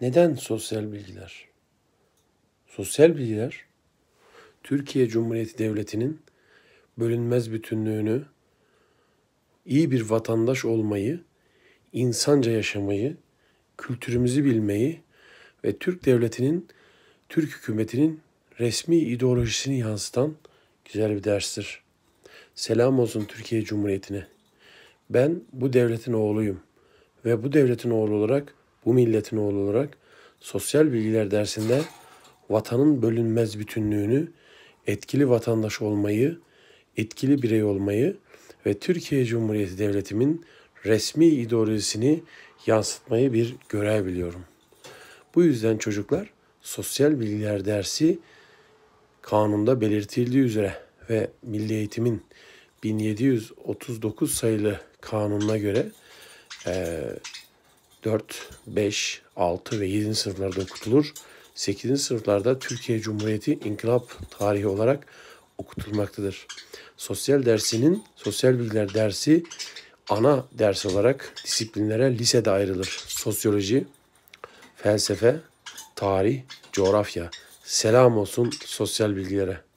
Neden sosyal bilgiler? Sosyal bilgiler Türkiye Cumhuriyeti Devleti'nin bölünmez bütünlüğünü, iyi bir vatandaş olmayı, insanca yaşamayı, kültürümüzü bilmeyi ve Türk Devleti'nin, Türk hükümetinin resmi ideolojisini yansıtan güzel bir derstir. Selam olsun Türkiye Cumhuriyeti'ne. Ben bu devletin oğluyum ve bu devletin oğlu olarak bu milletin oğlu olarak sosyal bilgiler dersinde vatanın bölünmez bütünlüğünü, etkili vatandaş olmayı, etkili birey olmayı ve Türkiye Cumhuriyeti Devleti'min resmi ideolojisini yansıtmayı bir görev biliyorum. Bu yüzden çocuklar sosyal bilgiler dersi kanunda belirtildiği üzere ve Milli Eğitim'in 1739 sayılı kanununa göre e, 4, 5, 6 ve 7. sınıflarda okutulur. 8. sınıflarda Türkiye Cumhuriyeti İnkılap tarihi olarak okutulmaktadır. Sosyal dersinin sosyal bilgiler dersi ana ders olarak disiplinlere lisede ayrılır. Sosyoloji, felsefe, tarih, coğrafya. Selam olsun sosyal bilgilere.